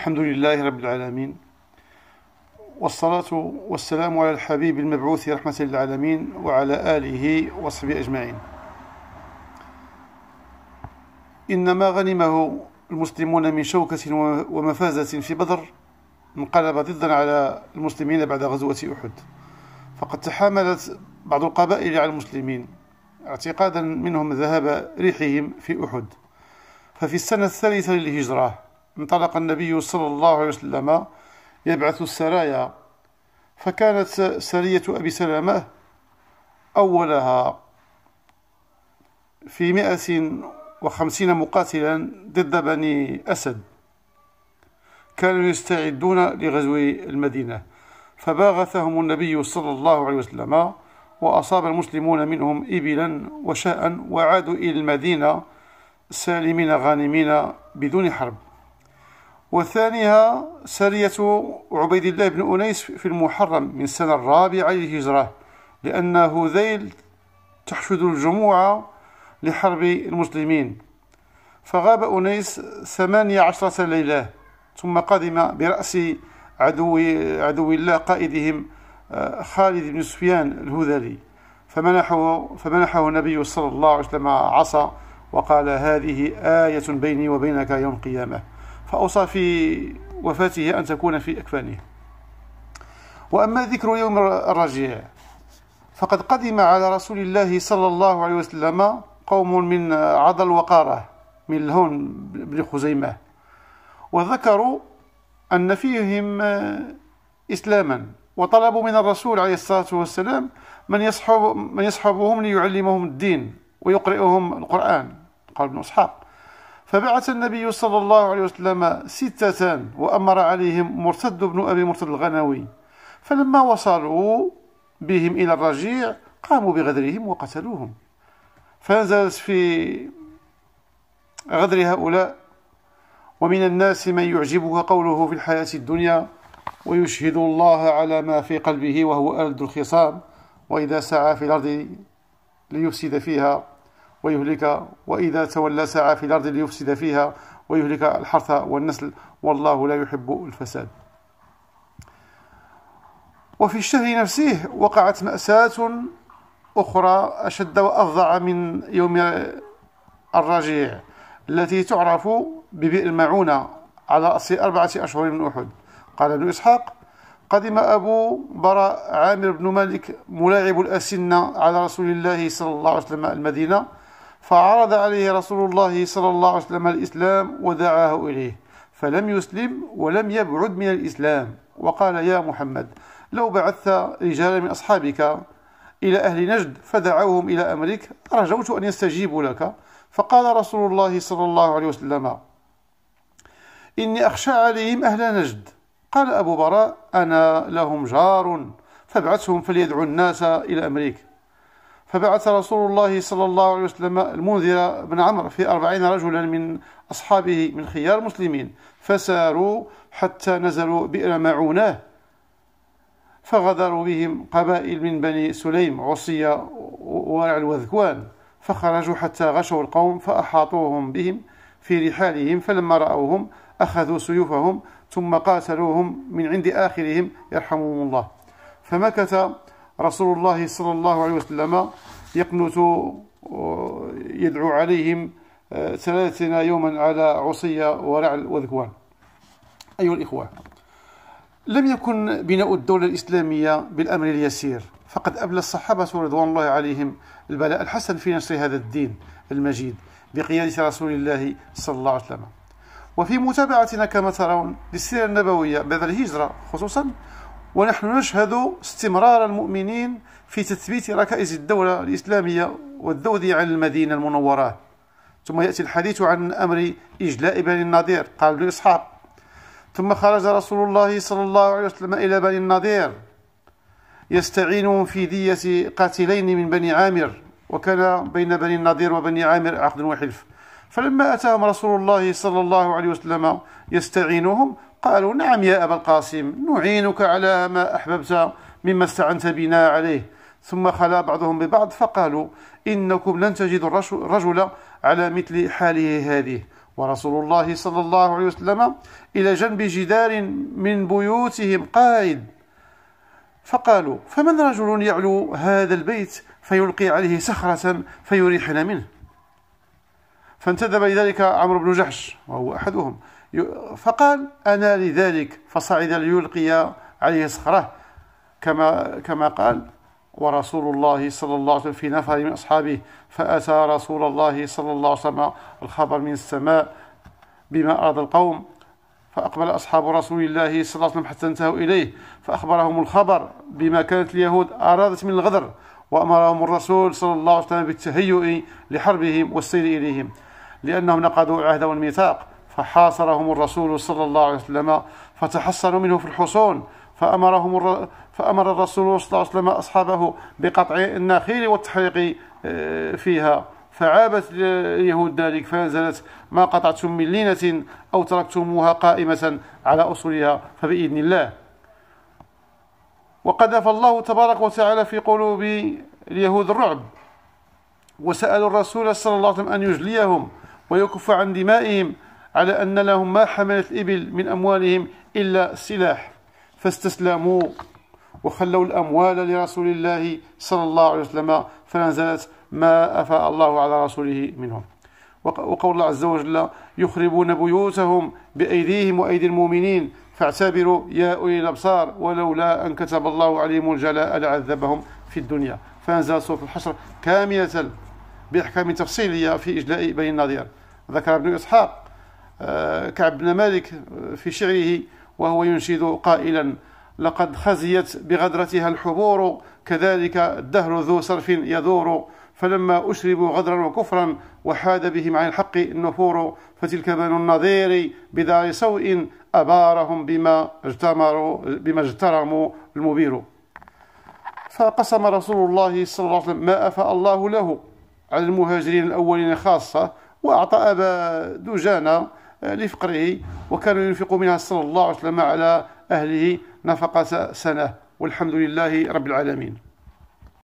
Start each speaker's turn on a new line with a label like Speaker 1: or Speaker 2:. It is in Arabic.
Speaker 1: الحمد لله رب العالمين والصلاة والسلام على الحبيب المبعوث رحمة للعالمين وعلى آله وصحبه أجمعين إنما غنمه المسلمون من شوكة ومفازة في بدر انقلب ضدا على المسلمين بعد غزوة أحد فقد تحاملت بعض القبائل على المسلمين اعتقادا منهم ذهاب ريحهم في أحد ففي السنة الثالثة للهجرة انطلق النبي صلى الله عليه وسلم يبعث السرايا فكانت سرية أبي سلمة أولها في مئة وخمسين مقاتلا ضد بني أسد كانوا يستعدون لغزو المدينة فباغثهم النبي صلى الله عليه وسلم وأصاب المسلمون منهم إبلا وشاء وعادوا إلى المدينة سالمين غانمين بدون حرب وثانيها سرية عبيد الله بن أنيس في المحرم من السنة الرابعة للهجرة لأن هذيل تحشد الجموع لحرب المسلمين فغاب أنيس ثمانية عشرة ليلة ثم قدم برأس عدو عدو الله قائدهم آه، خالد بن سفيان الهذلي فمنحه فمنحه النبي صلى الله عليه وسلم عصا وقال هذه آية بيني وبينك يوم القيامة فأوصى في وفاته أن تكون في أكفانه وأما ذكر يوم الرجيع فقد قدم على رسول الله صلى الله عليه وسلم قوم من عضل وقارة من الهون بن خزيمة وذكروا أن فيهم إسلاما وطلبوا من الرسول عليه الصلاة والسلام من يصحب من يصحبهم ليعلمهم الدين ويقرئهم القرآن قال ابن أصحاب فبعث النبي صلى الله عليه وسلم ستة وأمر عليهم مرتد بن أبي مرتد الغنوي فلما وصلوا بهم إلى الرجيع قاموا بغدرهم وقتلوهم فنزلت في غدر هؤلاء ومن الناس من يعجبه قوله في الحياة الدنيا ويشهد الله على ما في قلبه وهو ألد الخصام وإذا سعى في الأرض ليفسد فيها ويهلك وإذا تولى سعى في الأرض ليفسد فيها ويهلك الحرث والنسل والله لا يحب الفساد وفي الشهر نفسه وقعت مأساة أخرى أشد وأفظع من يوم الرجيع التي تعرف ببئر المعونة على أصل أربعة أشهر من أحد قال ابن إسحاق قدم أبو براء عامر بن مالك ملاعب الأسنة على رسول الله صلى الله عليه وسلم المدينة فعرض عليه رسول الله صلى الله عليه وسلم الإسلام ودعاه إليه فلم يسلم ولم يبعد من الإسلام وقال يا محمد لو بعثت رجالا من أصحابك إلى أهل نجد فدعوهم إلى أمرك رجوت أن يستجيبوا لك فقال رسول الله صلى الله عليه وسلم إني أخشى عليهم أهل نجد قال أبو براء أنا لهم جار فابعثهم فليدعوا الناس إلى أمريكا فبعث رسول الله صلى الله عليه وسلم المنذر بن عمرو في أربعين رجلا من أصحابه من خيار المسلمين فساروا حتى نزلوا بئر معوناه فغدروا بهم قبائل من بني سليم عصية ورع الوذكوان فخرجوا حتى غشوا القوم فأحاطوهم بهم في رحالهم فلما رأوهم أخذوا سيوفهم ثم قاتلوهم من عند آخرهم يرحمهم الله فمكث رسول الله صلى الله عليه وسلم يقنت آه، يدعو عليهم آه، ثلاثين يوما على عصية ورعل وذكوان أيها الإخوة لم يكن بناء الدولة الإسلامية بالأمر اليسير فقد أبلى الصحابة رضوان الله عليهم البلاء الحسن في نشر هذا الدين المجيد بقيادة رسول الله صلى الله عليه وسلم وفي متابعتنا كما ترون للسيرة النبوية بعد الهجرة خصوصا ونحن نشهد استمرار المؤمنين في تثبيت ركائز الدولة الإسلامية والذود عن المدينة المنورة ثم يأتي الحديث عن أمر إجلاء بني النضير قال ابن ثم خرج رسول الله صلى الله عليه وسلم إلى بني النضير يستعينهم في دية قاتلين من بني عامر وكان بين بني النضير وبني عامر عقد وحلف فلما أتاهم رسول الله صلى الله عليه وسلم يستعينهم قالوا نعم يا أبا القاسم نعينك على ما أحببت مما استعنت بنا عليه ثم خلا بعضهم ببعض فقالوا إنكم لن تجدوا الرجل على مثل حاله هذه ورسول الله صلى الله عليه وسلم إلى جنب جدار من بيوتهم قائد فقالوا فمن رجل يعلو هذا البيت فيلقي عليه صخرة فيريحنا منه فانتدب لذلك عمرو بن جحش وهو أحدهم فقال أنا لذلك فصعد ليلقي عليه صخره كما كما قال ورسول الله صلى الله عليه وسلم في نفر من أصحابه فأتى رسول الله صلى الله عليه وسلم الخبر من السماء بما أراد القوم فأقبل أصحاب رسول الله صلى الله عليه وسلم حتى انتهوا إليه فأخبرهم الخبر بما كانت اليهود أرادت من الغدر وأمرهم الرسول صلى الله عليه وسلم بالتهيؤ لحربهم والسير إليهم لأنهم نقضوا العهد والميثاق فحاصرهم الرسول صلى الله عليه وسلم فتحصنوا منه في الحصون فأمرهم الر... فأمر الرسول صلى الله عليه وسلم أصحابه بقطع النخيل والتحريق آه، فيها فعابت اليهود ذلك فنزلت ما قطعتم من لينة أو تركتموها قائمة على أصولها فبإذن الله وقذف الله تبارك وتعالى في قلوب اليهود الرعب وسألوا الرسول صلى الله عليه وسلم أن يجليهم ويكف عن دمائهم على أن لهم ما حملت الإبل من أموالهم إلا السلاح فاستسلموا وخلوا الأموال لرسول الله صلى الله عليه وسلم فنزلت ما أفاء الله على رسوله منهم وقول الله عز وجل يخربون بيوتهم بأيديهم وأيدي المؤمنين فاعتبروا يا أولي الأبصار ولولا أن كتب الله عليهم الجلاء لعذبهم في الدنيا فنزل سورة الحشر كاملة بأحكام تفصيلية في إجلاء بني النظير ذكر ابن إسحاق آه، كعب بن مالك آه، في شعره وهو ينشد قائلا لقد خزيت بغدرتها الحبور كذلك الدهر ذو صرف يدور فلما أشربوا غدرا وكفرا وحاد بهم عن الحق النفور فتلك بنو النظير بدار سوء أبارهم بما اجتمروا بما اجترموا المبير فقسم رسول الله صلى الله عليه وسلم ما أفاء الله له على المهاجرين الأولين خاصة وأعطى أبا دجانة لفقره وكان ينفق منها صلى الله عليه وسلم على أهله نفقة سنة والحمد لله رب العالمين